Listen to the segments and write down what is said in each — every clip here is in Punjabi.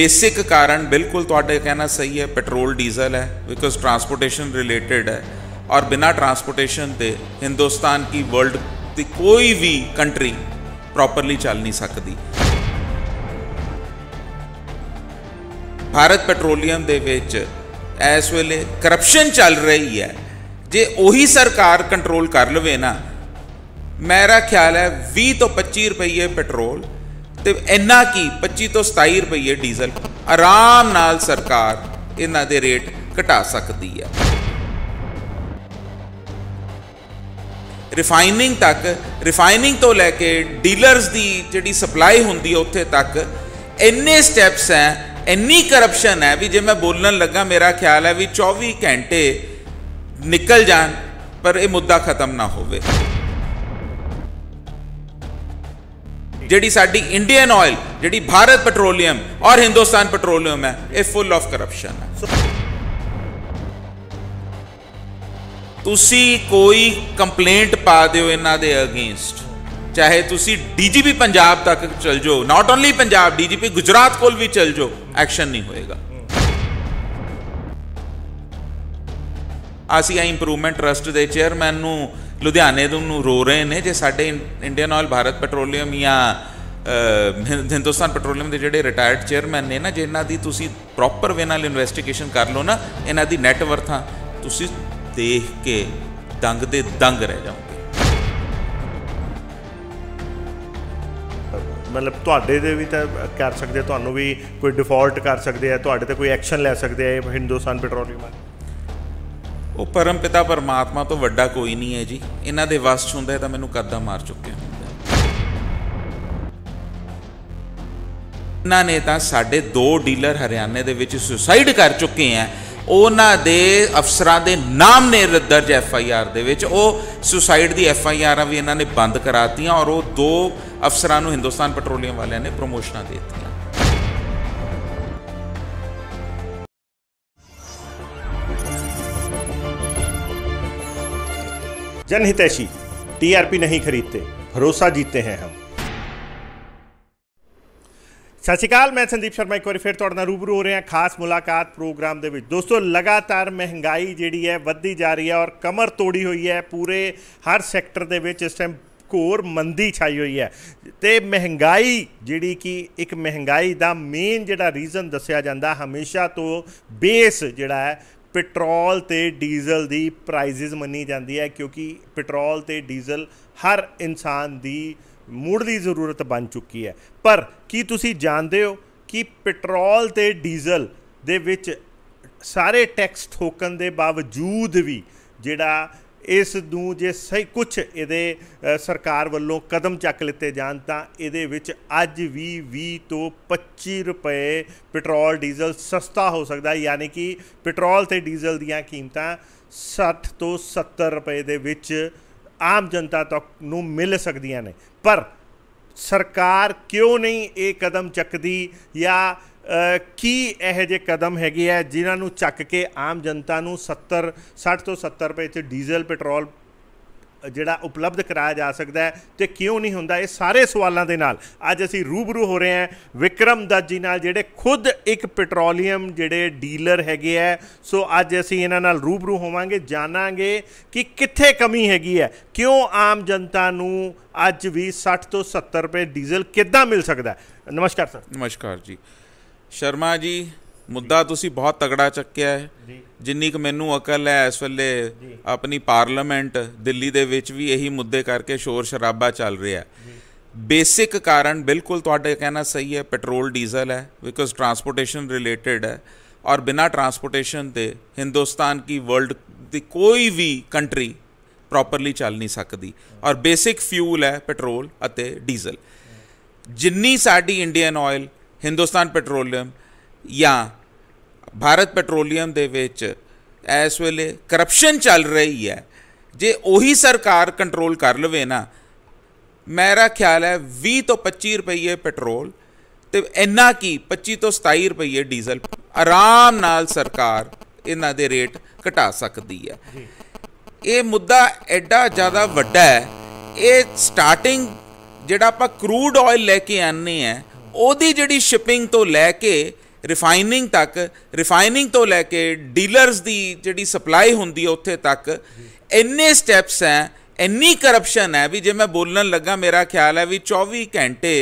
ਬੇਸਿਕ ਕਾਰਨ ਬਿਲਕੁਲ ਤੁਹਾਡੇ ਕਹਿਣਾ ਸਹੀ ਹੈ ਪੈਟਰੋਲ ਡੀਜ਼ਲ ਹੈ ਬਿਕੋਜ਼ ਟਰਾਂਸਪੋਰਟੇਸ਼ਨ ਰਿਲੇਟਡ ਹੈ ਔਰ ਬਿਨਾ ਟਰਾਂਸਪੋਰਟੇਸ਼ਨ ਦੇ ਹਿੰਦੁਸਤਾਨ ਕੀ ਵਰਲਡ ਦੀ ਕੋਈ ਵੀ ਕੰਟਰੀ ਪ੍ਰੋਪਰਲੀ ਚੱਲ ਨਹੀਂ ਸਕਦੀ ਭਾਰਤ ਪੈਟਰੋਲੀਅਮ ਦੇ ਵਿੱਚ ਇਸ ਵੇਲੇ ਕਰਪਸ਼ਨ ਚੱਲ ਰਹੀ ਹੈ ਜੇ ਉਹੀ ਸਰਕਾਰ ਕੰਟਰੋਲ ਕਰ ਲਵੇ ਨਾ ਮੇਰਾ ਖਿਆਲ ਹੈ 20 ਤੋਂ 25 ਰੁਪਏ ਪੈਟਰੋਲ ਤੇ ਇੰਨਾ ਕੀ 25 ਤੋਂ 27 ਰੁਪਏ ਡੀਜ਼ਲ ਆਰਾਮ ਨਾਲ ਸਰਕਾਰ ਇਹਨਾਂ ਦੇ ਰੇਟ ਘਟਾ ਸਕਦੀ ਹੈ ਰਿਫਾਈਨਿੰਗ ਤੱਕ ਰਿਫਾਈਨਿੰਗ ਤੋਂ ਲੈ ਕੇ ਡੀਲਰਸ ਦੀ ਜਿਹੜੀ ਸਪਲਾਈ ਹੁੰਦੀ ਹੈ ਉੱਥੇ ਤੱਕ ਇੰਨੇ ਸਟੈਪਸ ਹੈ ਇੰਨੀ ਕਰਪਸ਼ਨ ਹੈ ਵੀ ਜੇ ਮੈਂ ਬੋਲਣ ਲੱਗਾ ਮੇਰਾ ਖਿਆਲ ਹੈ ਵੀ 24 ਘੰਟੇ ਨਿਕਲ ਜਾਣ ਪਰ ਇਹ ਮੁੱਦਾ ਖਤਮ ਨਾ ਹੋਵੇ ਜਿਹੜੀ ਸਾਡੀ ਇੰਡੀਅਨ ਆਇਲ ਜਿਹੜੀ ਭਾਰਤ ਪੈਟਰੋਲੀਅਮ ਔਰ ਹਿੰਦੁਸਤਾਨ ਪੈਟਰੋਲੀਅਮ ਹੈ ਇਹ ਫੁੱਲ ਆਫ ਕਰਪਸ਼ਨ ਹੈ ਤੁਸੀਂ ਕੋਈ ਕੰਪਲੇਂਟ ਪਾ ਦਿਓ ਇਹਨਾਂ ਦੇ ਅਗੇਂਸਟ ਚਾਹੇ ਤੁਸੀਂ ਡੀਜੀਪੀ ਪੰਜਾਬ ਤੱਕ ਚਲ ਜਾਓ not only Punjab DGP Gujarat ਕੋਲ ਵੀ ਚਲ ਜਾਓ ਐਕਸ਼ਨ ਨਹੀਂ ਹੋਏਗਾ ਅਸੀਂ ਆ ਇੰਪਰੂਵਮੈਂਟ ਟਰਸਟ ਦੇ ਚੇਅਰਮੈਨ ਨੂੰ ਲੁਧਿਆਣੇ ਨੂੰ ਰੋ ਰਹੇ ਨੇ ਜੇ ਸਾਡੇ ਇੰਡੀਅਨ ਆਇਲ ਭਾਰਤ ਪੈਟਰੋਲੀਅਮ ਜਾਂ ਹਿੰਦੁਸਤਾਨ ਪੈਟਰੋਲੀਅਮ ਦੇ ਜਿਹੜੇ ਰਿਟਾਇਰਡ ਚੇਅਰਮੈਨ ਨੇ ਨਾ ਜਿਨ੍ਹਾਂ ਦੀ ਤੁਸੀਂ ਪ੍ਰੋਪਰ ਵੇ ਨਾਲ ਇਨਵੈਸਟੀਗੇਸ਼ਨ ਕਰ ਲਓ ਨਾ ਇਹਨਾਂ ਦੀ ਨੈਟਵਰਥਾਂ ਤੁਸੀਂ ਦੇਖ ਕੇ ਦੰਗ ਦੇ ਦੰਗ ਰਹਿ ਜਾਓਗੇ ਮਤਲਬ ਤੁਹਾਡੇ ਦੇ ਵੀ ਤਾਂ ਕਰ ਸਕਦੇ ਤੁਹਾਨੂੰ ਵੀ ਕੋਈ ਡਿਫਾਲਟ ਕਰ ਸਕਦੇ ਆ ਤੁਹਾਡੇ ਤੇ ਕੋਈ ਐਕਸ਼ਨ ਲੈ ਸਕਦੇ ਆ ਹਿੰਦੁਸਤਾਨ ਪੈਟਰੋਲੀਅਮ ਵਾਲੇ ਉਹ ਪਰਮ ਪਿਤਾ ਪਰਮਾਤਮਾ ਤੋਂ ਵੱਡਾ ਕੋਈ ਨਹੀਂ ਹੈ ਜੀ ਇਹਨਾਂ ਦੇ ਵਸ 'ਚ ਹੁੰਦਾ ਤਾਂ ਮੈਨੂੰ ਕਰਦਾ ਮਾਰ ਚੁੱਕਿਆ ਨਾ ਨੇ ਤਾਂ ਸਾਡੇ ਦੋ ਡੀਲਰ ਹਰਿਆਣੇ ਦੇ ਵਿੱਚ ਸੁਸਾਈਡ ਕਰ ਚੁੱਕੇ ਆ ਉਹਨਾਂ ਦੇ ਅਫਸਰਾਂ ਦੇ ਨਾਮ ਨੇ ਦਰਜ ਐਫ ਆਈ ਆਰ ਦੇ ਵਿੱਚ ਉਹ ਸੁਸਾਈਡ ਦੀ ਐਫ ਆਈ ਆਰਾਂ ਵੀ ਇਹਨਾਂ ਨੇ ਬੰਦ ਕਰਾਤੀਆਂ ਔਰ ਉਹ ਦੋ ਅਫਸਰਾਂ ਨੂੰ ਹਿੰਦੁਸਤਾਨ ਪੈਟਰੋਲੀਅਮ ਵਾਲਿਆਂ ਨੇ ਪ੍ਰੋਮੋਸ਼ਨਾਂ ਦੇ ਦਿੱਤੀਆਂ जनहितैषी टीआरपी नहीं खरीदते भरोसा जीतते हैं हम ਸਤਿ ਸ਼੍ਰੀ ਅਕਾਲ ਮੈਂ ਸੰਦੀਪ ਸ਼ਰਮਾ ਇੱਕ ਵਾਰੀ ਫਿਰ ਤੁਹਾਡੇ ਰੂਬਰੂ ਹੋ ਰਿਹਾ ਖਾਸ ਮੁਲਾਕਾਤ ਪ੍ਰੋਗਰਾਮ ਦੇ ਵਿੱਚ ਦੋਸਤੋ ਲਗਾਤਾਰ ਮਹਿੰਗਾਈ ਜਿਹੜੀ ਹੈ ਵੱਧਦੀ ਜਾ ਰਹੀ ਹੈ ਔਰ ਕਮਰ ਤੋੜੀ ਹੋਈ ਹੈ ਪੂਰੇ ਹਰ ਸੈਕਟਰ ਦੇ ਵਿੱਚ ਇਸ ਟਾਈਮ ਘੋਰ ਮੰਦੀ ਛਾਈ ਹੋਈ ਹੈ ਤੇ ਮਹਿੰਗਾਈ ਜਿਹੜੀ ਕਿ ਇੱਕ ਮਹਿੰਗਾਈ ਦਾ ਮੇਨ ਜਿਹੜਾ ਰੀਜ਼ਨ ਦੱਸਿਆ ਜਾਂਦਾ ਹਮੇਸ਼ਾ ਤੋਂ ਬੇਸ ਜਿਹੜਾ ਹੈ ਪੈਟਰੋਲ ਤੇ ਡੀਜ਼ਲ ਦੀ ਪ੍ਰਾਈਸਿਸ ਮੰਨੀ ਜਾਂਦੀ ਹੈ ਕਿਉਂਕਿ ਪੈਟਰੋਲ ਤੇ ਡੀਜ਼ਲ ਹਰ ਇਨਸਾਨ ਦੀ ਮੂਢਲੀ ਜ਼ਰੂਰਤ ਬਣ ਚੁੱਕੀ ਹੈ ਪਰ ਕੀ ਤੁਸੀਂ ਜਾਣਦੇ ਹੋ ਕਿ ਪੈਟਰੋਲ ਤੇ ਡੀਜ਼ਲ ਦੇ ਵਿੱਚ ਸਾਰੇ ਟੈਕਸ ਠੋਕਣ ਦੇ ਬਾਵਜੂਦ ਵੀ ਜਿਹੜਾ ਇਸ ਨੂੰ ਜੇ ਸਹੀ ਕੁਝ ਇਹਦੇ ਸਰਕਾਰ ਵੱਲੋਂ ਕਦਮ ਚੱਕ ਲਿੱਤੇ ਜਾਣ ਤਾਂ ਇਹਦੇ ਵਿੱਚ ਅੱਜ ਵੀ 20 ਤੋਂ 25 ਰੁਪਏ ਪੈਟਰੋਲ ਡੀਜ਼ਲ ਸਸਤਾ ਹੋ ਸਕਦਾ ਹੈ ਯਾਨੀ ਕਿ ਪੈਟਰੋਲ ਤੇ ਡੀਜ਼ਲ ਦੀਆਂ ਕੀਮਤਾਂ 60 ਤੋਂ 70 ਰੁਪਏ ਦੇ ਵਿੱਚ ਆਮ ਜਨਤਾ ਤੱਕ ਨੂੰ ਮਿਲ ਸਕਦੀਆਂ ਨੇ ਪਰ ਸਰਕਾਰ ਕਿਉਂ ਨਹੀਂ ਇਹ ਕਦਮ ਚੱਕਦੀ ਜਾਂ ਕੀ ਇਹ ਜੇ ਕਦਮ ਹੈਗੇ ਆ ਜਿਨ੍ਹਾਂ ਨੂੰ ਚੱਕ ਕੇ ਆਮ ਜਨਤਾ ਨੂੰ 70 60 ਤੋਂ 70 ਰੁਪਏ ਤੇ ਡੀਜ਼ਲ ਪੈਟਰੋਲ ਜਿਹੜਾ ਉਪਲਬਧ ਕਰਾਇਆ ਜਾ ਸਕਦਾ ਹੈ ਤੇ ਕਿਉਂ ਨਹੀਂ ਹੁੰਦਾ ਇਹ ਸਾਰੇ ਸਵਾਲਾਂ ਦੇ ਨਾਲ ਅੱਜ ਅਸੀਂ ਰੂਬਰੂ ਹੋ ਰਹੇ ਹਾਂ ਵਿਕਰਮ ਦੱਤ ਜੀ ਨਾਲ ਜਿਹੜੇ ਖੁਦ ਇੱਕ ਪੈਟਰੋਲੀਅਮ ਜਿਹੜੇ ਡੀਲਰ ਹੈਗੇ ਆ ਸੋ ਅੱਜ ਅਸੀਂ ਇਹਨਾਂ ਨਾਲ ਰੂਬਰੂ ਹੋਵਾਂਗੇ ਜਾਣਾਂਗੇ ਕਿ ਕਿੱਥੇ ਕਮੀ ਹੈਗੀ ਹੈ ਕਿਉਂ ਆਮ ਜਨਤਾ ਨੂੰ ਅੱਜ ਵੀ 60 ਤੋਂ 70 ਰੁਪਏ ਡੀਜ਼ਲ ਕਿੱਦਾਂ ਮਿਲ ਸਕਦਾ ਨਮਸਕਾਰ ਸਰ ਨਮਸਕਾਰ ਜੀ ਸ਼ਰਮਾ ਜੀ ਮੁੱਦਾ ਤੁਸੀਂ ਬਹੁਤ ਤਗੜਾ ਚੱਕਿਆ ਹੈ ਜਿੰਨੀ ਕਿ ਮੈਨੂੰ ਅਕਲ ਹੈ ਇਸ ਵੇਲੇ ਆਪਣੀ ਪਾਰਲੀਮੈਂਟ ਦਿੱਲੀ ਦੇ ਵਿੱਚ ਵੀ ਇਹੀ ਮੁੱਦੇ ਕਰਕੇ ਸ਼ੋਰ ਸ਼ਰਾਬਾ ਚੱਲ ਰਿਹਾ ਹੈ ਬੇਸਿਕ ਕਾਰਨ ਬਿਲਕੁਲ ਤੁਹਾਡਾ ਕਹਿਣਾ ਸਹੀ ਹੈ ਪੈਟਰੋਲ ਡੀਜ਼ਲ ਹੈ ਬਿਕੋਜ਼ ਟਰਾਂਸਪੋਰਟੇਸ਼ਨ ਰਿਲੇਟਡ ਹੈ ਔਰ ਬਿਨਾ ਟਰਾਂਸਪੋਰਟੇਸ਼ਨ ਦੇ ਹਿੰਦੁਸਤਾਨ ਕੀ ਵਰਲਡ ਦੀ ਕੋਈ ਵੀ ਕੰਟਰੀ ਪ੍ਰੋਪਰਲੀ ਚੱਲ ਨਹੀਂ ਸਕਦੀ ਔਰ ਬੇਸਿਕ ਫਿਊਲ ਹੈ ਪੈਟਰੋਲ ਅਤੇ ਡੀਜ਼ਲ ਜਿੰਨੀ ਸਾਡੀ ਇੰਡੀਅਨ ਆਇਲ ਹਿੰਦੁਸਤਾਨ ਪੈਟਰੋਲੀਅਮ ਜਾਂ ਭਾਰਤ ਪੈਟਰੋਲੀਅਮ ਦੇ ਵਿੱਚ ਇਸ ਵੇਲੇ ਕਰਪਸ਼ਨ ਚੱਲ ਰਹੀ ਹੈ ਜੇ ਉਹੀ ਸਰਕਾਰ ਕੰਟਰੋਲ ਕਰ ਲਵੇ ਨਾ ਮੇਰਾ ਖਿਆਲ ਹੈ 20 ਤੋਂ 25 ਰੁਪਏ ਪੈਟਰੋਲ ਤੇ ਇੰਨਾ ਕੀ 25 ਤੋਂ 27 ਰੁਪਏ ਡੀਜ਼ਲ ਆਰਾਮ ਨਾਲ ਸਰਕਾਰ ਇਹਨਾਂ ਦੇ ਰੇਟ ਘਟਾ ਸਕਦੀ ਹੈ ਇਹ ਮੁੱਦਾ ਐਡਾ ਜ਼ਿਆਦਾ ਵੱਡਾ ਹੈ ਇਹ ਸਟਾਰਟਿੰਗ ਜਿਹੜਾ ਆਪਾਂ ਕਰੂਡ ਆਇਲ ਲੈ ਕੇ ਆਨੇ ਆ ਉਹਦੀ ਜਿਹੜੀ ਸ਼ਿਪਿੰਗ ਤੋਂ ਲੈ ਕੇ ਰਿਫਾਈਨਿੰਗ ਤੱਕ ਰਿਫਾਈਨਿੰਗ ਤੋਂ ਲੈ ਕੇ ਡੀਲਰਸ ਦੀ ਜਿਹੜੀ ਸਪਲਾਈ ਹੁੰਦੀ ਹੈ ਉੱਥੇ ਤੱਕ ਇੰਨੇ ਸਟੈਪਸ ਹੈ ਇੰਨੀ ਕਰਪਸ਼ਨ ਹੈ ਵੀ ਜੇ ਮੈਂ ਬੋਲਣ ਲੱਗਾ ਮੇਰਾ ਖਿਆਲ ਹੈ ਵੀ 24 ਘੰਟੇ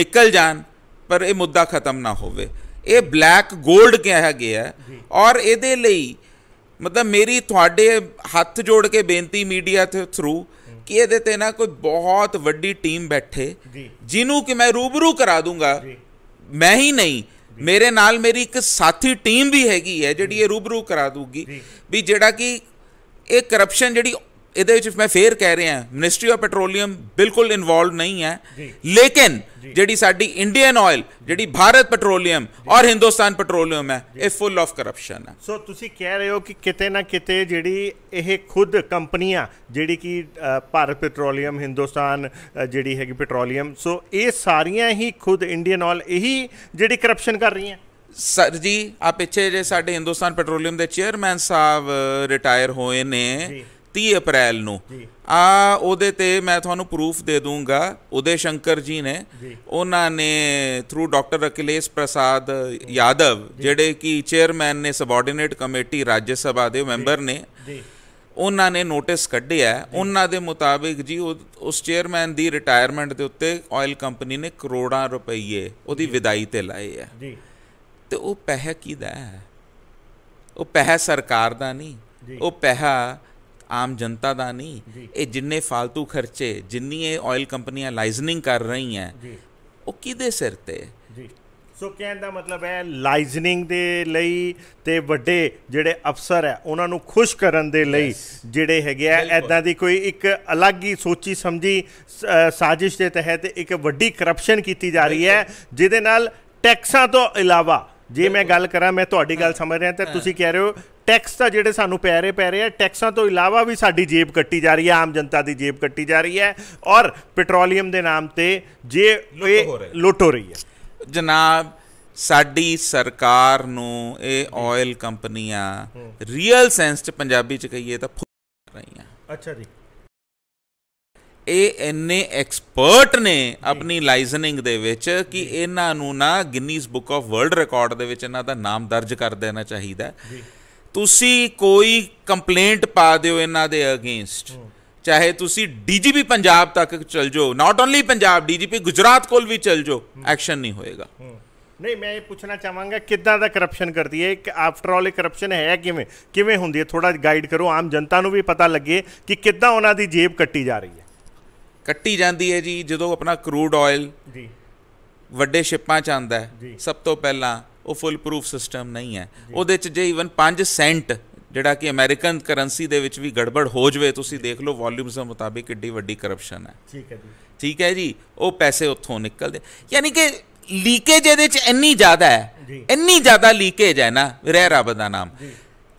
ਨਿਕਲ ਜਾਣ ਪਰ ਇਹ ਮੁੱਦਾ ਖਤਮ ਨਾ ਹੋਵੇ ਇਹ ਬਲੈਕ 골ਡ ਕਿਹਾ ਗਿਆ ਔਰ ਇਹਦੇ ਲਈ ਮਤਲਬ ਮੇਰੀ ਤੁਹਾਡੇ ਹੱਥ ਜੋੜ ਕੇ ਬੇਨਤੀ ਮੀਡੀਆ ਤੇ ਥਰੂ ਕਿ ਇਹਦੇ ਤੇ ਨਾ ਕੋਈ ਬਹੁਤ ਵੱਡੀ ਟੀਮ ਬੈਠੇ ਜਿਹਨੂੰ ਕਿ ਮੈਂ ਰੂਬਰੂ ਕਰਾ ਦੂੰਗਾ ਮੈਂ ਹੀ ਨਹੀਂ ਮੇਰੇ ਨਾਲ ਮੇਰੀ ਇੱਕ ਸਾਥੀ ਟੀਮ ਵੀ ਹੈਗੀ ਹੈ ਜਿਹੜੀ ਇਹ ਰੂਬਰੂ ਕਰਾ ਦੂਗੀ ਵੀ ਜਿਹੜਾ ਕਿ ਇਹ ਕਰਪਸ਼ਨ ਜਿਹੜੀ ਇਹਦੇ ਵਿੱਚ ਮੈਂ ਫੇਰ ਕਹਿ ਰਿਹਾ ਮਿਨਿਸਟਰੀ ਆਫ ਪੈਟਰੋਲੀਅਮ ਬਿਲਕੁਲ ਇਨਵੋਲਵ ਨਹੀਂ ਹੈ ਲੇਕਿਨ ਜਿਹੜੀ ਸਾਡੀ ਇੰਡੀਅਨ ਆਇਲ ਜਿਹੜੀ ਭਾਰਤ ਪੈਟਰੋਲੀਅਮ ਔਰ ਹਿੰਦੁਸਤਾਨ ਪੈਟਰੋਲੀਅਮ ਹੈ ਇਹ ਫੁੱਲ ਆਫ ਕਰਪਸ਼ਨ ਹੈ ਸੋ ਤੁਸੀਂ ਕਹਿ ਰਹੇ ਹੋ ਕਿ ਕਿਤੇ ਨਾ ਕਿਤੇ ਜਿਹੜੀ ਇਹ ਖੁਦ ਕੰਪਨੀਆਂ ਜਿਹੜੀ ਕਿ ਭਾਰਤ ਪੈਟਰੋਲੀਅਮ ਹਿੰਦੁਸਤਾਨ ਜਿਹੜੀ ਹੈਗੀ ਪੈਟਰੋਲੀਅਮ ਸੋ ਇਹ ਸਾਰੀਆਂ ਹੀ ਖੁਦ ਇੰਡੀਅਨ ਆਇਲ ਇਹੀ ਜਿਹੜੀ ਕਰਪਸ਼ਨ ਕਰ ਰਹੀਆਂ ਸਰ ਜੀ ਆ ਪਿੱਛੇ ਜੇ ਸਾਡੇ ਹਿੰਦੁਸਤਾਨ ਪੈਟਰੋਲੀਅਮ ਦੇ ਚੇਅਰਮੈਨ ਸਾਹਿਬ ਰਿਟਾਇਰ ਹੋਏ ਨੇ 30 ਅਪ੍ਰੈਲ ਨੂੰ ਆ ਉਹਦੇ ਤੇ ਮੈਂ ਤੁਹਾਨੂੰ ਪ੍ਰੂਫ ਦੇ ਦੂੰਗਾ ਉਦੇ ਸ਼ੰਕਰ ਜੀ ਨੇ ਉਹਨਾਂ ਨੇ ਥਰੂ ਡਾਕਟਰ ਅਕਿਲੇਸ਼ ਪ੍ਰਸਾਦ ਯਾਦਵ ਜਿਹੜੇ ਕਿ ਚੇਅਰਮੈਨ ਨੇ ਸਬੋਰਡੀਨੇਟ ਕਮੇਟੀ ਰਾਜ ਸਭਾ ਦੇ ਮੈਂਬਰ ਨੇ ਉਹਨਾਂ ਨੇ ਨੋਟਿਸ ਕੱਢਿਆ ਉਹਨਾਂ ਦੇ ਮੁਤਾਬਿਕ ਜੀ ਉਸ ਚੇਅਰਮੈਨ ਦੀ ਰਿਟਾਇਰਮੈਂਟ ਦੇ ਉੱਤੇ ਆਇਲ ਕੰਪਨੀ ਨੇ ਕਰੋੜਾਂ ਰੁਪਏ ਉਹਦੀ ਵਿਦਾਈ ਤੇ ਲਾਏ ਆ ਜੀ ਤੇ ਉਹ ਪੈਸਾ ਕਿਦਾ ਹੈ ਉਹ ਪੈਸਾ ਸਰਕਾਰ ਦਾ ਨਹੀਂ ਉਹ ਪੈਸਾ ਆਮ ਜਨਤਾ ਦਾ ਨਹੀਂ ਇਹ ਜਿੰਨੇ ਫालतू ਖਰਚੇ ਜਿੰਨੀ ਇਹ ਆਇਲ ਕੰਪਨੀਆਂ ਲਾਈਜ਼ਨਿੰਗ ਕਰ ਰਹੀਆਂ ਉਹ ਕਿਹਦੇ ਸਿਰ ਤੇ ਜੀ ਸੋ ਕਹਿਣ ਦਾ ਮਤਲਬ ਹੈ ਲਾਈਜ਼ਨਿੰਗ ਦੇ ਲਈ ਤੇ ਵੱਡੇ ਜਿਹੜੇ ਅਫਸਰ ਹੈ ਉਹਨਾਂ ਨੂੰ ਖੁਸ਼ ਕਰਨ ਦੇ ਲਈ ਜਿਹੜੇ ਹੈਗੇ ਆ ਐਦਾਂ ਦੀ ਕੋਈ ਇੱਕ ਅਲੱਗ ਹੀ ਸੋਚੀ ਸਮਝੀ ਸਾਜ਼ਿਸ਼ ਦੇ ਤਹਿਤ ਇੱਕ ਵੱਡੀ ਕਰਪਸ਼ਨ ਕੀਤੀ ਜਾ ਰਹੀ ਹੈ ਜਿਹਦੇ ਨਾਲ ਟੈਕਸਾਂ ਤੋਂ ਇਲਾਵਾ ਜੇ ਮੈਂ ਗੱਲ ਕਰਾਂ ਮੈਂ ਤੁਹਾਡੀ ਗੱਲ ਸਮਝ ਰਿਹਾ ਤਾਂ ਤੁਸੀਂ ਕਹਿ ਰਹੇ ਹੋ ਟੈਕਸ ਤਾਂ ਜਿਹੜੇ ਸਾਨੂੰ ਪੈ ਰਹੇ ਪੈ ਰਹੇ ਆ ਟੈਕਸਾਂ ਤੋਂ ਇਲਾਵਾ ਵੀ ਸਾਡੀ ਜੇਬ ਕੱਟੀ ਜਾ ਰਹੀ ਹੈ ਆਮ ਜਨਤਾ ਦੀ ਜੇਬ ਕੱਟੀ ਜਾ ਰਹੀ ਹੈ ਔਰ ਪੈਟਰੋਲੀਅਮ ਦੇ ਨਾਮ ਤੇ ਜੇ ਇਹ ਲੁੱਟ ਹੋ ਰਹੀ ਹੈ ਜਨਾਬ ਸਾਡੀ ਸਰਕਾਰ ਨੂੰ ਇਹ ਆਇਲ ਕੰਪਨੀਆਂ ਰੀਅਲ ਸੈਂਸ ਚ ਪੰਜਾਬੀ ਚ ਕਹੀਏ ਤਾਂ ਫੁੱਲ ਰਹੀਆਂ ਅੱਛਾ ਜੀ ਇਹ ਇੰਨੇ ਐਕਸਪਰਟ ਨੇ ਆਪਣੀ ਲਾਈਜ਼ਨਿੰਗ ਦੇ ਵਿੱਚ ਕਿ ਇਹਨਾਂ ਨੂੰ ਨਾ Guinness book of world record ਦੇ ਵਿੱਚ ਇਹਨਾਂ ਦਾ ਨਾਮ ਦਰਜ ਕਰ ਦੇਣਾ ਚਾਹੀਦਾ ਜੀ ਤੁਸੀਂ ਕੋਈ ਕੰਪਲੇਂਟ ਪਾ ਦਿਓ ਇਹਨਾਂ ਦੇ ਅਗੇਂਸਟ ਚਾਹੇ ਤੁਸੀਂ ਡੀਜੀਪੀ ਪੰਜਾਬ ਤੱਕ ਚਲ ਜਾਓ not only Punjab DGP Gujarat ਕੋਲ ਵੀ ਚਲ ਜਾਓ ਐਕਸ਼ਨ ਨਹੀਂ ਹੋਏਗਾ ਨਹੀਂ ਮੈਂ ਇਹ ਪੁੱਛਣਾ ਚਾਹਾਂਗਾ ਕਿੱਦਾਂ ਦਾ ਕਰਪਸ਼ਨ ਕਰਦੀ ਹੈ ਕਿ ਆਫਟਰ ਆਲ ਇਹ ਕਰਪਸ਼ਨ ਹੈ ਕਿਵੇਂ ਕਿਵੇਂ ਹੁੰਦੀ ਹੈ ਥੋੜਾ ਗਾਈਡ ਕਰੋ ਆਮ ਜਨਤਾ ਨੂੰ ਵੀ ਪਤਾ ਲੱਗੇ ਕਿ ਕਿੱਦਾਂ ਉਹਨਾਂ ਦੀ ਜੇਬ ਕੱਟੀ ਜਾ ਰਹੀ ਹੈ ਕੱਟੀ ਜਾਂਦੀ ਹੈ ਜੀ ਜਦੋਂ ਆਪਣਾ ਕਰੂਡ ਆਇਲ ਜੀ ਵੱਡੇ ਸ਼ਿਪਾਂ ਚ ਆਂਦਾ ਹੈ ਸਭ ਤੋਂ ਪਹਿਲਾਂ ਉਹ ਫੁੱਲ ਪ੍ਰੂਫ ਸਿਸਟਮ ਨਹੀਂ ਹੈ ਉਹਦੇ ਚ ਜੇ ਇਵਨ 5 ਸੈਂਟ ਜਿਹੜਾ ਕਿ ਅਮਰੀਕਨ ਕਰੰਸੀ ਦੇ ਵਿੱਚ ਵੀ ਗੜਬੜ ਹੋ ਜਵੇ ਤੁਸੀਂ ਦੇਖ ਲਓ ਵੋਲਿਊਮਸ ਦੇ ਮੁਤਾਬਿਕ ਕਿੱਡੀ ਵੱਡੀ ਕਰਪਸ਼ਨ ਹੈ ਠੀਕ ਹੈ ਜੀ ਠੀਕ ਹੈ ਜੀ ਉਹ ਪੈਸੇ ਉੱਥੋਂ ਨਿਕਲਦੇ ਯਾਨੀ ਕਿ ਲੀਕੇਜ ਇਹਦੇ ਚ ਇੰਨੀ ਜ਼ਿਆਦਾ ਹੈ ਇੰਨੀ ਜ਼ਿਆਦਾ ਲੀਕੇਜ ਹੈ ਨਾ ਰਹਿ ਰੱਬ ਦਾ ਨਾਮ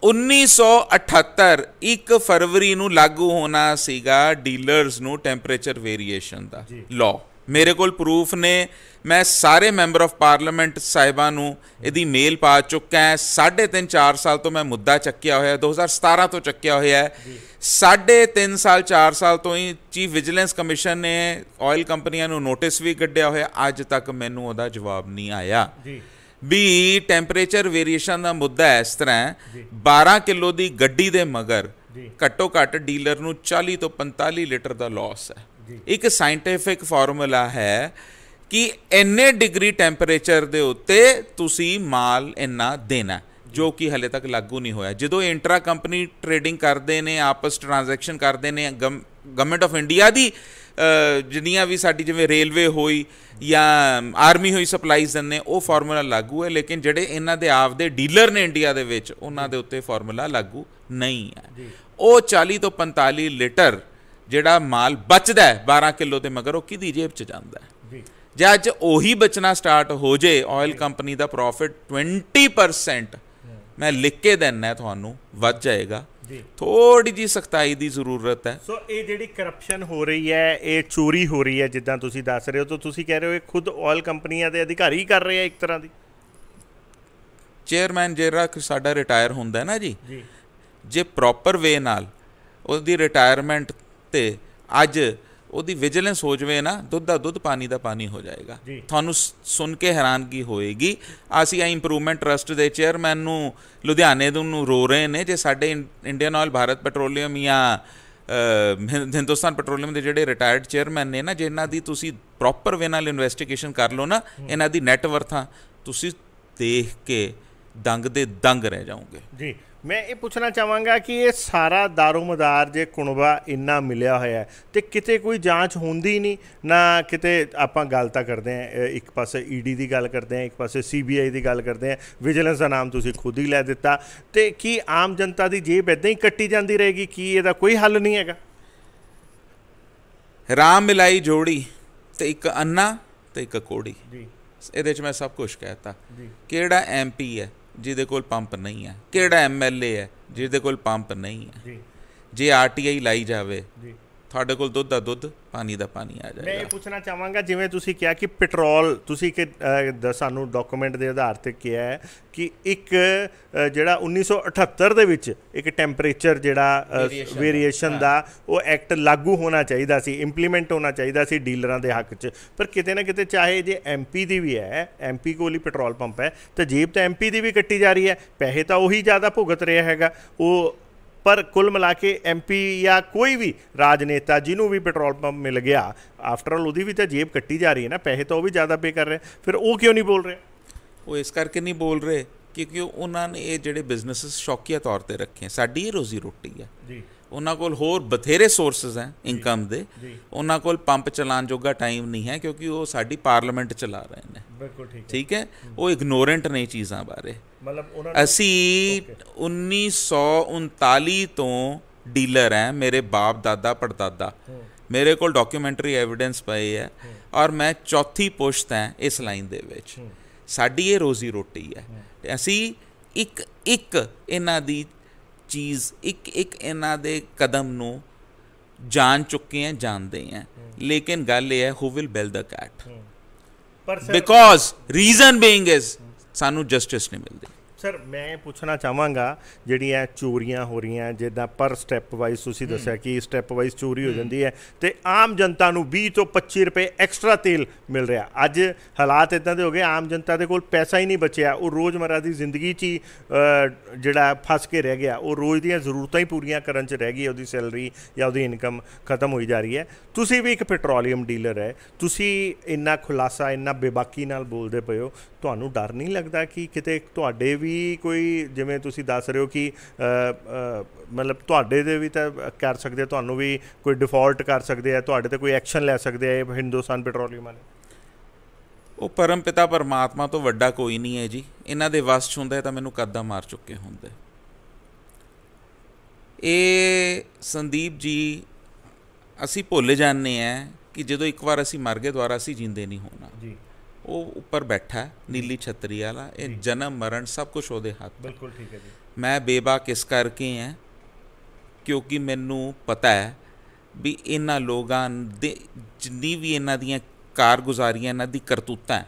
1978 1 ਫਰਵਰੀ ਨੂੰ ਲਾਗੂ ਹੋਣਾ ਸੀਗਾ ਡੀਲਰਸ ਨੂੰ ਟੈਂਪਰੇਚਰ ਵੇਰੀਏਸ਼ਨ ਦਾ ਲਾਅ ਮੇਰੇ ਕੋਲ ਪ੍ਰੂਫ ਨੇ ਮੈਂ ਸਾਰੇ ਮੈਂਬਰ ਆਫ ਪਾਰਲੀਮੈਂਟ ਸਾਹਿਬਾਂ ਨੂੰ ਇਹਦੀ ਮੇਲ ਪਾ ਚੁੱਕਾ ਹੈ 3.5 4 ਸਾਲ ਤੋਂ ਮੈਂ ਮੁੱਦਾ ਚੱਕਿਆ ਹੋਇਆ 2017 ਤੋਂ ਚੱਕਿਆ ਹੋਇਆ ਹੈ 3.5 ਸਾਲ 4 ਸਾਲ ਤੋਂ ਹੀ ਚੀਫ ਵਿਜੀਲੈਂਸ ਕਮਿਸ਼ਨ ਨੇ ਆਇਲ ਕੰਪਨੀਆਂ ਨੂੰ ਨੋਟਿਸ ਵੀ ਕੱਢਿਆ ਹੋਇਆ ਅੱਜ ਤੱਕ ਮੈਨੂੰ ਉਹਦਾ ਜਵਾਬ ਨਹੀਂ ਆਇਆ ਜੀ ਵੀ ਟੈਂਪਰੇਚਰ ਵੇਰੀਏਸ਼ਨ ਦਾ ਮੁੱਦਾ ਇਸ ਤਰ੍ਹਾਂ 12 ਕਿਲੋ ਦੀ ਗੱਡੀ ਦੇ ਮਗਰ ਘੱਟੋ ਘੱਟ ਡੀਲਰ ਨੂੰ 40 ਤੋਂ 45 ਲੀਟਰ ਦਾ ਲਾਸ ਹੈ ਇੱਕ ਸਾਇੰਟਿਫਿਕ ਫਾਰਮੂਲਾ ਹੈ ਕਿ ਇੰਨੇ ਡਿਗਰੀ ਟੈਂਪਰੇਚਰ ਦੇ ਉੱਤੇ ਤੁਸੀਂ ਮਾਲ ਇੰਨਾ ਦੇਣਾ ਜੋ ਕਿ ਹਲੇ ਤੱਕ ਲਾਗੂ ਨਹੀਂ ਹੋਇਆ ਜਦੋਂ ਇੰਟਰਾ ਕੰਪਨੀ ਟਰੇਡਿੰਗ ਕਰਦੇ ਨੇ ਆਪਸ ਟ੍ਰਾਂਜੈਕਸ਼ਨ ਕਰਦੇ ਨੇ ਗਵਰਨਮੈਂਟ ਆਫ ਇੰਡੀਆ ਦੀ ਜਿੰਨੀਆਂ ਵੀ ਸਾਡੀ ਜਿਵੇਂ ਰੇਲਵੇ ਹੋਈ ਜਾਂ ਆਰਮੀ ਹੋਈ ਸਪਲਾਈਜ਼ ਨੇ ਉਹ ਫਾਰਮੂਲਾ ਲਾਗੂ ਹੈ ਲੇਕਿਨ ਜਿਹੜੇ ਇਹਨਾਂ ਦੇ ਆਪ ਦੇ ਡੀਲਰ ਨੇ ਇੰਡੀਆ ਦੇ ਵਿੱਚ ਉਹਨਾਂ ਦੇ ਉੱਤੇ ਫਾਰਮੂਲਾ ਲਾਗੂ ਨਹੀਂ ਹੈ ਉਹ 40 ਤੋਂ 45 ਲੀਟਰ ਜਿਹੜਾ ਮਾਲ ਬਚਦਾ ਹੈ 12 ਕਿਲੋ ਦੇ ਮਗਰ ਉਹ ਕਿਹਦੀ ਜੇਬ 'ਚ ਜਾਂਦਾ ਹੈ ਜੇ ਅੱਜ ਉਹੀ ਬਚਣਾ ਸਟਾਰਟ ਹੋ ਜੇ ਆਇਲ ਕੰਪਨੀ ਦਾ ਪ੍ਰੋਫਿਟ 20% ਮੈਂ ਲਿਖ ਕੇ ਦਿੰਨਾ ਤੁਹਾਨੂੰ ਵੱਧ ਜਾਏਗਾ ਜੀ ਥੋੜੀ ਜੀ ਸਖਤਾਈ ਦੀ ਜ਼ਰੂਰਤ ਹੈ ਸੋ ਇਹ ਜਿਹੜੀ ਕਰਪਸ਼ਨ ਹੋ ਰਹੀ ਹੈ ਇਹ ਚੋਰੀ ਹੋ ਰਹੀ ਹੈ ਜਿੱਦਾਂ ਤੁਸੀਂ ਦੱਸ ਰਹੇ ਹੋ ਤਾਂ ਤੁਸੀਂ ਕਹਿ ਰਹੇ ਹੋ ਇਹ ਖੁਦ ਆਇਲ ਕੰਪਨੀਆਂ ਦੇ ਅਧਿਕਾਰੀ ਕਰ ਰਹੇ ਆ ਇੱਕ ਤਰ੍ਹਾਂ ਦੀ ਚੇਅਰਮੈਨ ਜਿਹੜਾ ਸਾਡਾ ਰਿਟਾਇਰ ਹੁੰਦਾ ਹੈ ਨਾ ਜੀ ਜੇ ਪ੍ਰੋਪਰ ਵੇ ਨਾਲ ਉਹਦੀ ਰਿਟਾਇਰਮੈਂਟ ਤੇ ਅੱਜ ਉਹਦੀ ਵਿਜੀਲੈਂਸ ਹੋ ਜਵੇ ਨਾ ਦੁੱਧ ਦਾ ਦੁੱਧ ਪਾਣੀ ਦਾ ਪਾਣੀ ਹੋ ਜਾਏਗਾ ਤੁਹਾਨੂੰ ਸੁਣ ਕੇ ਹੈਰਾਨਗੀ ਹੋਏਗੀ ਅਸੀਂ ਆ ਇੰਪਰੂਵਮੈਂਟ ਟਰਸਟ ਦੇ ਚੇਅਰਮੈਨ ਨੂੰ ਲੁਧਿਆਣੇ ਨੂੰ ਰੋ ਰਹੇ ਨੇ ਜੇ ਸਾਡੇ ਇੰਡੀਅਨ ਆਇਲ ਭਾਰਤ ਪੈਟਰੋਲੀਅਮ ਜਾਂ ਹਿੰਦੁਸਤਾਨ ਪੈਟਰੋਲੀਅਮ ਦੇ ਜਿਹੜੇ ਰਿਟਾਇਰਡ ਚੇਅਰਮੈਨ ਨੇ ਨਾ ਜਿਨ੍ਹਾਂ ਦੀ ਤੁਸੀਂ ਪ੍ਰੋਪਰ ਵੇ ਨਾਲ ਇਨਵੈਸਟੀਗੇਸ਼ਨ ਕਰ ਲਓ ਨਾ ਇਹਨਾਂ ਦੀ ਨੈਟ ਤੁਸੀਂ ਦੇਖ ਕੇ ਦੰਗ ਦੇ ਦੰਗ ਰਹਿ ਜਾਓਗੇ ਜੀ ਮੈਂ ਇਹ ਪੁੱਛਣਾ ਚਾਹਾਂਗਾ ਕਿ ਇਹ ਸਾਰਾ ਦਾਰੂਮਦਾਰ ਜੇ ਕੁਣਵਾ ਇੰਨਾ ਮਿਲਿਆ ਹੋਇਆ ਹੈ ਤੇ ਕਿਤੇ ਕੋਈ ਜਾਂਚ ਹੁੰਦੀ ਨਹੀਂ ਨਾ ਕਿਤੇ ਆਪਾਂ ਗੱਲ ਤਾਂ ਕਰਦੇ ਆ ਇੱਕ ਪਾਸੇ ਈਡੀ ਦੀ ਗੱਲ ਕਰਦੇ ਆ ਇੱਕ ਪਾਸੇ ਸੀਬੀਆਈ ਦੀ ਗੱਲ ਕਰਦੇ ਆ ਵਿਜੀਲੈਂਸ ਦਾ ਨਾਮ ਤੁਸੀਂ ਖੁਦ ਹੀ ਲੈ ਦਿੱਤਾ ਤੇ ਕੀ ਆਮ ਜਨਤਾ ਦੀ ਜੇਬ ਇਦਾਂ ਹੀ ਕੱਟੀ ਜਾਂਦੀ ਰਹੇਗੀ ਕੀ ਇਹਦਾ ਕੋਈ ਹੱਲ ਨਹੀਂ ਹੈਗਾ ਰਾਮ ਮਿਲਾਈ ਜੋੜੀ ਤੇ ਇੱਕ ਅੰਨਾ ਤੇ ਇੱਕ ਕੋੜੀ ਜੀ ਇਹਦੇ ਵਿੱਚ ਮੈਂ ਸਭ ਕੁਝ ਕਹਿਤਾ ਕਿਹੜਾ ਐਮਪੀ ਹੈ ਜਿਹਦੇ ਕੋਲ ਪੰਪ ਨਹੀਂ ਹੈ ਕਿਹੜਾ ਐਮਐਲਏ ਹੈ ਜਿਹਦੇ ਕੋਲ ਪੰਪ ਨਹੀਂ ਹੈ ਜੀ ਜੇ ਆਰਟੀਆਈ ਲਾਈ ਜਾਵੇ ਜੀ ਤੁਹਾਡੇ ਕੋਲ ਦੁੱਧ ਦਾ ਦੁੱਧ ਪਾਣੀ ਦਾ ਪਾਣੀ ਆ ਜਾਏਗਾ ਮੈਂ ਇਹ ਪੁੱਛਣਾ ਚਾਹਾਂਗਾ ਜਿਵੇਂ ਤੁਸੀਂ ਕਿਹਾ ਕਿ ਪੈਟਰੋਲ ਤੁਸੀਂ ਕਿ ਸਾਨੂੰ ਡਾਕੂਮੈਂਟ ਦੇ ਆਧਾਰ ਤੇ ਕਿਹਾ ਹੈ ਕਿ ਇੱਕ ਜਿਹੜਾ 1978 ਦੇ ਵਿੱਚ ਇੱਕ ਟੈਂਪਰੇਚਰ ਜਿਹੜਾ ਵੇਰੀਏਸ਼ਨ ਦਾ ਉਹ ਐਕਟ ਲਾਗੂ ਹੋਣਾ ਚਾਹੀਦਾ ਸੀ ਇੰਪਲੀਮੈਂਟ ਹੋਣਾ ਚਾਹੀਦਾ ਸੀ ਡੀਲਰਾਂ ਦੇ ਹੱਕ 'ਚ ਪਰ ਕਿਤੇ ਨਾ ਕਿਤੇ ਚਾਹੇ ਜੇ ਐਮਪੀ ਦੀ ਵੀ ਹੈ ਐਮਪੀ ਕੋਲ ਹੀ ਪੈਟਰੋਲ ਪੰਪ ਹੈ ਤੇ ਜੀਬ ਤਾਂ ਐਮਪੀ ਦੀ ਵੀ ਕੱਟੀ ਜਾ ਰਹੀ ਹੈ ਪੈਸੇ ਤਾਂ ਉਹੀ ਜ਼ਿਆਦਾ ਭੁਗਤ ਰਿਹਾ ਹੈਗਾ ਉਹ ਪਰ ਕੁੱਲ ਮਿਲਾ ਕੇ ਐਮਪੀ ਜਾਂ ਕੋਈ ਵੀ ਰਾਜਨੇਤਾ ਜਿਹਨੂੰ ਵੀ ਪੈਟਰੋਲ ਪੰਪ ਮਿਲ ਗਿਆ ਆਫਟਰ ਆਲ ਉਹਦੀ ਵੀ ਤਾਂ ਜੇਬ ਕੱਟੀ ਜਾ ਰਹੀ ਹੈ ਨਾ ਪੈਸੇ ਤਾਂ ਉਹ ਵੀ ਜ਼ਿਆਦਾ ਪੇ ਕਰ ਰਿਹਾ ਫਿਰ ਉਹ ਕਿਉਂ ਨਹੀਂ ਬੋਲ ਰਿਹਾ ਉਹ ਇਸ ਕਰਕੇ ਨਹੀਂ ਬੋਲ ਰਹੇ ਕਿਉਂਕਿ ਉਹਨਾਂ ਨੇ ਇਹ ਜਿਹੜੇ ਬਿਜ਼ਨੈਸਸ ਸ਼ੌਕੀਆ ਤੌਰ ਤੇ ਰੱਖੇ ਸਾਡੀ ਇਹ ਰੋਜ਼ੀ ਰੋਟੀ ਹੈ ਜੀ ਉਹਨਾਂ ਕੋਲ ਹੋਰ ਬਥੇਰੇ ਸੋਰਸਸ ਹੈ ਇਨਕਮ ਦੇ ਉਹਨਾਂ ਕੋਲ ਪੰਪ ਚਲਾਉਣ ਜੋਗਾ ਟਾਈਮ ਨਹੀਂ ਹੈ ਕਿਉਂਕਿ ਉਹ ਸਾਡੀ ਪਾਰਲੀਮੈਂਟ ਚਲਾ ਰਹੇ ਨੇ ਬਿਲਕੁਲ ਠੀਕ ਹੈ ਠੀਕ ਹੈ ਉਹ ਇਗਨੋਰੈਂਟ ਨੇ ਚੀਜ਼ਾਂ ਬਾਰੇ ਮਤਲਬ ਉਹਨਾਂ ਅਸੀਂ 1939 ਤੋਂ ਡੀਲਰ ਹੈ ਮੇਰੇ ਬਾਪ ਦਾਦਾ ਪੜਦਾਦਾ ਮੇਰੇ ਕੋਲ ਡਾਕੂਮੈਂਟਰੀ ਐਵੀਡੈਂਸ ਪਈ ਹੈ ਔਰ ਮੈਂ ਚੌਥੀ ਪੁਸ਼ਤ ਹਾਂ ਇਸ ਲਾਈਨ ਦੇ ਵਿੱਚ ਸਾਡੀ ਇਹ ਰੋਜ਼ੀ ਰੋਟੀ ਹੈ ਅਸੀਂ ਇੱਕ ਇੱਕ ਇਹਨਾਂ ਦੀ ਚੀਜ਼ ਇੱਕ ਇੱਕ ਇਹਨਾਂ ਦੇ ਕਦਮ ਨੂੰ ਜਾਣ ਚੁੱਕੇ ਆ ਜਾਣਦੇ ਆ ਲੇਕਿਨ ਗੱਲ ਇਹ ਹੈ who will bell the cat because reason being is ਸਾਨੂੰ ਜਸਟਿਸ ਨਹੀਂ ਮਿਲਦੀ ਸਰ ਮੈਂ ਪੁੱਛਣਾ ਚਾਹਾਂਗਾ ਜਿਹੜੀਆਂ ਚੋਰੀਆਂ ਹੋ ਰਹੀਆਂ ਜਿੱਦਾਂ ਪਰ ਸਟੈਪ ਵਾਈਜ਼ ਤੁਸੀਂ ਦੱਸਿਆ ਕਿ ਸਟੈਪ ਵਾਈਜ਼ ਚੋਰੀ ਹੋ ਜਾਂਦੀ ਹੈ ਤੇ ਆਮ ਜਨਤਾ ਨੂੰ 20 ਤੋਂ 25 ਰੁਪਏ ਐਕਸਟਰਾ ਤੇਲ ਮਿਲ ਰਿਹਾ ਅੱਜ ਹਾਲਾਤ ਇਦਾਂ ਦੇ ਹੋ ਗਏ ਆਮ ਜਨਤਾ ਦੇ ਕੋਲ ਪੈਸਾ ਹੀ ਨਹੀਂ ਬਚਿਆ ਉਹ ਰੋਜ਼ਮਰਾ ਦੀ ਜ਼ਿੰਦਗੀ 'ਚ ਹੀ ਜਿਹੜਾ ਫਸ ਕੇ ਰਹਿ ਗਿਆ ਉਹ ਰੋਜ਼ ਦੀਆਂ ਜ਼ਰੂਰਤਾਂ ਹੀ ਪੂਰੀਆਂ ਕਰਨ 'ਚ ਰਹਿ ਗਈ ਉਹਦੀ ਸੈਲਰੀ ਜਾਂ ਉਹਦੀ ਇਨਕਮ ਖਤਮ ਹੋਈ ਜਾ ਰਹੀ ਹੈ ਤੁਸੀਂ ਵੀ ਇੱਕ ਪੈਟਰੋਲੀਅਮ ਡੀਲਰ ਹੈ ਤੁਸੀਂ ਇੰਨਾ ਖੁਲਾਸਾ ਇੰਨਾ ਬੇਬਾਕੀ ਨਾਲ ਬੋਲਦੇ ਪਏ ਹੋ ਤੁਹਾਨੂੰ ਡਰ ਨਹੀਂ ਲੱਗਦਾ ਕਿ ਕਿਤੇ ਤੁਹਾਡੇ ਵੀ ਕੋਈ ਜਿਵੇਂ ਤੁਸੀਂ ਦੱਸ ਰਹੇ ਹੋ ਕਿ ਮਤਲਬ ਤੁਹਾਡੇ ਦੇ ਵੀ ਤਾਂ ਕਰ ਸਕਦੇ ਤੁਹਾਨੂੰ ਵੀ ਕੋਈ ਡਿਫਾਲਟ ਕਰ ਸਕਦੇ ਆ ਤੁਹਾਡੇ ਤੇ ਕੋਈ ਐਕਸ਼ਨ ਲੈ ਸਕਦੇ ਆ ਹਿੰਦੁਸਤਾਨ ਪੈਟਰੋਲੀਅਮ ਵਾਲੇ ਉਹ ਪਿਤਾ ਪਰਮਾਤਮਾ ਤੋਂ ਵੱਡਾ ਕੋਈ ਨਹੀਂ ਹੈ ਜੀ ਇਹਨਾਂ ਦੇ ਵਸ 'ਚ ਹੁੰਦਾ ਤਾਂ ਮੈਨੂੰ ਕੱਦਾਂ ਮਾਰ ਚੁੱਕੇ ਹੁੰਦੇ ਇਹ ਸੰਦੀਪ ਜੀ ਅਸੀਂ ਭੁੱਲ ਜਾਂਦੇ ਆ ਕਿ ਜਦੋਂ ਇੱਕ ਵਾਰ ਅਸੀਂ ਮਰ ਗਏ ਦੁਆਰਾ ਅਸੀਂ ਜਿੰਦੇ ਨਹੀਂ ਹੋਣਾ ਜੀ ਉਹ ਉੱਪਰ ਬੈਠਾ ਨੀਲੀ ਛਤਰੀ ਵਾਲਾ ਇਹ ਜਨਮ ਮਰਨ ਸਭ ਕੁਝ ਉਹਦੇ ਹੱਥ ਬਿਲਕੁਲ ਠੀਕ ਹੈ ਜੀ ਮੈਂ ਬੇਬਾਕ ਇਸ ਕਰਕੇ ਹਾਂ ਕਿਉਂਕਿ ਮੈਨੂੰ ਪਤਾ ਹੈ ਵੀ ਇਹਨਾਂ ਲੋਕਾਂ ਦੇ ਜਿੰਨੀ ਵੀ ਇਹਨਾਂ ਦੀਆਂ ਕਾਰਗੁਜ਼ਾਰੀਆਂ ਇਹਨਾਂ ਦੀ ਕਰਤੂਤਾਂ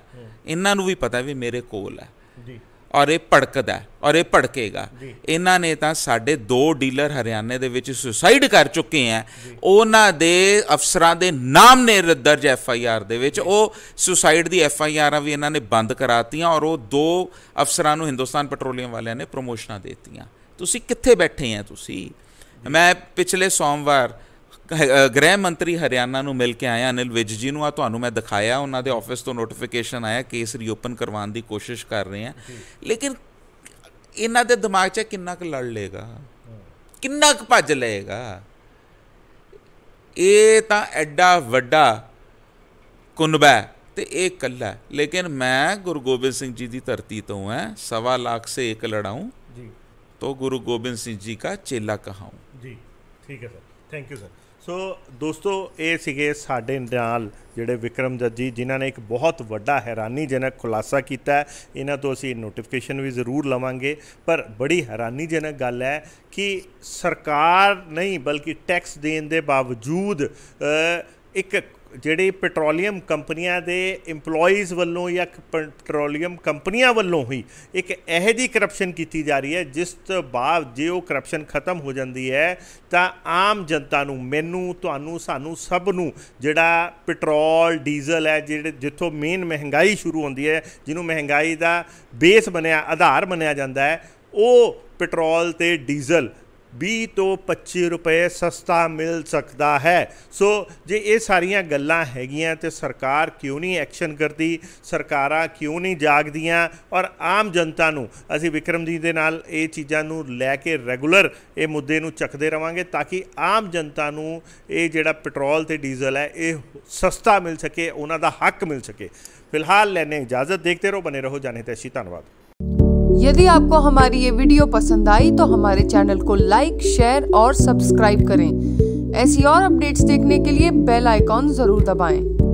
ਇਹਨਾਂ ਨੂੰ ਵੀ ਪਤਾ ਵੀ ਮੇਰੇ ਕੋਲ ਹੈ ਜੀ ਔਰ ਇਹ ਭੜਕਦਾ ਔਰ ਇਹ ਭੜਕੇਗਾ ਇਹਨਾਂ ਨੇ ਤਾਂ ਸਾਡੇ ਦੋ ਡੀਲਰ ਹਰਿਆਣੇ ਦੇ ਵਿੱਚ ਸੁਸਾਈਡ ਕਰ ਚੁੱਕੇ ਆ ਉਹਨਾਂ ਦੇ ਅਫਸਰਾਂ ਦੇ ਨਾਮ ਨੇ ਦਰਜ ਐਫ ਆਈ ਆਰ ਦੇ ਵਿੱਚ ਉਹ ਸੁਸਾਈਡ ਦੀ ਐਫ ਆਈ ਆਰਾਂ ਵੀ ਇਹਨਾਂ ਨੇ ਬੰਦ ਕਰਾਤੀਆਂ ਔਰ ਉਹ ਦੋ ਅਫਸਰਾਂ ਨੂੰ ਹਿੰਦੁਸਤਾਨ ਪੈਟਰੋਲੀਅਮ ਵਾਲਿਆਂ ਨੇ ਪ੍ਰੋਮੋਸ਼ਨਾਂ ਦਿੱਤੀਆਂ ਤੁਸੀਂ ਕਿੱਥੇ ਬੈਠੇ ਆ ਤੁਸੀਂ ਮੈਂ ਪਿਛਲੇ ਸੋਮਵਾਰ ਗ੍ਰਹਿ ਮੰਤਰੀ ਹਰਿਆਣਾ ਨੂੰ ਮਿਲ ਕੇ ਆਇਆ ਅਨਿਲ ਵਿਜ ਜੀ ਨੂੰ ਆ ਤੁਹਾਨੂੰ ਮੈਂ ਦਿਖਾਇਆ ਉਹਨਾਂ ਦੇ ਆਫਿਸ ਤੋਂ ਨੋਟੀਫਿਕੇਸ਼ਨ ਆਇਆ ਕੇਸ ਰੀਓਪਨ ਕਰਵਾਉਣ ਦੀ ਕੋਸ਼ਿਸ਼ ਕਰ ਰਹੇ ਆ ਲੇਕਿਨ ਇਹਨਾਂ ਦੇ ਦਿਮਾਗ 'ਚ ਕਿੰਨਾ ਕੁ ਲੜ ਲੇਗਾ ਕਿੰਨਾ ਕੁ ਭੱਜ ਲਏਗਾ ਇਹ ਤਾਂ ਐਡਾ ਵੱਡਾ ਕੁਨਬਾ ਤੇ ਇਹ ਕੱਲਾ ਲੇਕਿਨ ਮੈਂ ਗੁਰੂ ਗੋਬਿੰਦ ਸਿੰਘ ਜੀ ਦੀ ਧਰਤੀ ਤੋਂ ਹਾਂ ਸਵਾ ਲੱਖ ਸੇ ਇੱਕ ਲੜਾਉਂ ਜੀ ਤੋ ਗੁਰੂ ਗੋਬਿੰਦ ਸਿੰਘ ਜੀ ਦਾ ਚੇਲਾ ਕਹਾਉਂ ਜੀ ਠੀਕ ਹੈ sir thank you sir so ਦੋਸਤੋ ਇਹ ਸੀਗੇ ਸਾਡੇ ਨਾਲ ਜਿਹੜੇ ਵਿਕਰਮ ਜੱਜੀ ਜਿਨ੍ਹਾਂ ਨੇ ਇੱਕ ਬਹੁਤ ਵੱਡਾ ਹੈਰਾਨੀਜਨਕ ਖੁਲਾਸਾ ਕੀਤਾ ਇਹਨਾਂ ਤੋਂ ਅਸੀਂ ਨੋਟੀਫਿਕੇਸ਼ਨ ਵੀ ਜ਼ਰੂਰ ਲਵਾਂਗੇ ਪਰ ਬੜੀ ਹੈਰਾਨੀਜਨਕ ਗੱਲ ਹੈ ਕਿ ਸਰਕਾਰ ਨਹੀਂ ਬਲਕਿ ਟੈਕਸ ਦੇਣ ਦੇ ਬਾਵਜੂਦ ਇੱਕ ਜਿਹੜੇ ਪੈਟਰੋਲੀਅਮ ਕੰਪਨੀਆਂ ਦੇ EMPLOYEES ਵੱਲੋਂ ਜਾਂ ਪੈਟਰੋਲੀਅਮ ਕੰਪਨੀਆਂ ਵੱਲੋਂ ਹੀ ਇੱਕ ਇਹੋ ਜੀ ਕਰਪਸ਼ਨ ਕੀਤੀ ਜਾ ਰਹੀ ਹੈ ਜਿਸ ਤੋਂ ਬਾਅਦ ਜੇ ਉਹ ਕਰਪਸ਼ਨ ਖਤਮ ਹੋ ਜਾਂਦੀ ਹੈ ਤਾਂ ਆਮ ਜਨਤਾ ਨੂੰ ਮੈਨੂੰ ਤੁਹਾਨੂੰ ਸਾਨੂੰ ਸਭ ਨੂੰ ਜਿਹੜਾ ਪੈਟਰੋਲ ਡੀਜ਼ਲ ਹੈ ਜਿਹੜੇ ਜਿੱਥੋਂ ਮੇਨ ਮਹਿੰਗਾਈ ਸ਼ੁਰੂ ਹੁੰਦੀ ਹੈ ਜਿਹਨੂੰ ਮਹਿੰਗਾਈ ਦਾ ਬੇਸ ਬਣਿਆ ਆਧਾਰ ਮੰਨਿਆ ਜਾਂਦਾ ਹੈ ਉਹ ਪੈਟਰੋਲ ਤੇ ਡੀਜ਼ਲ 20 ਤੋਂ 25 ਰੁਪਏ ਸਸਤਾ ਮਿਲ ਸਕਦਾ ਹੈ ਸੋ ਜੇ ਇਹ ਸਾਰੀਆਂ ਗੱਲਾਂ ਹੈਗੀਆਂ ਤੇ ਸਰਕਾਰ ਕਿਉਂ ਨਹੀਂ ਐਕਸ਼ਨ ਕਰਦੀ ਸਰਕਾਰਾਂ ਕਿਉਂ ਨਹੀਂ ਜਾਗਦੀਆਂ ਔਰ ਆਮ ਜਨਤਾ ਨੂੰ ਅਸੀਂ ਵਿਕਰਮ ਜੀ ਦੇ ਨਾਲ ਇਹ ਚੀਜ਼ਾਂ ਨੂੰ ਲੈ ਕੇ ਰੈਗੂਲਰ ਇਹ ਮੁੱਦੇ ਨੂੰ ਚੱਕਦੇ ਰਵਾਂਗੇ ਤਾਂ ਕਿ ਆਮ ਜਨਤਾ ਨੂੰ ਇਹ ਜਿਹੜਾ ਪੈਟਰੋਲ ਤੇ ਡੀਜ਼ਲ ਹੈ ਇਹ ਸਸਤਾ ਮਿਲ ਸਕੇ ਉਹਨਾਂ ਦਾ ਹੱਕ ਮਿਲ ਸਕੇ ਫਿਲਹਾਲ ਲੈਣੇ ਇਜਾਜ਼ਤ ਦੇਖਦੇ ਰਹੋ ਬਨੇ ਰਹੋ ਜਾਣੇ ਤੇ ਸ਼ੀ ਧੰਨਵਾਦ यदि आपको हमारी ये वीडियो पसंद आई तो हमारे चैनल को लाइक शेयर और सब्सक्राइब करें ऐसी और अपडेट्स देखने के लिए बेल आइकॉन ज़रूर दबाएं।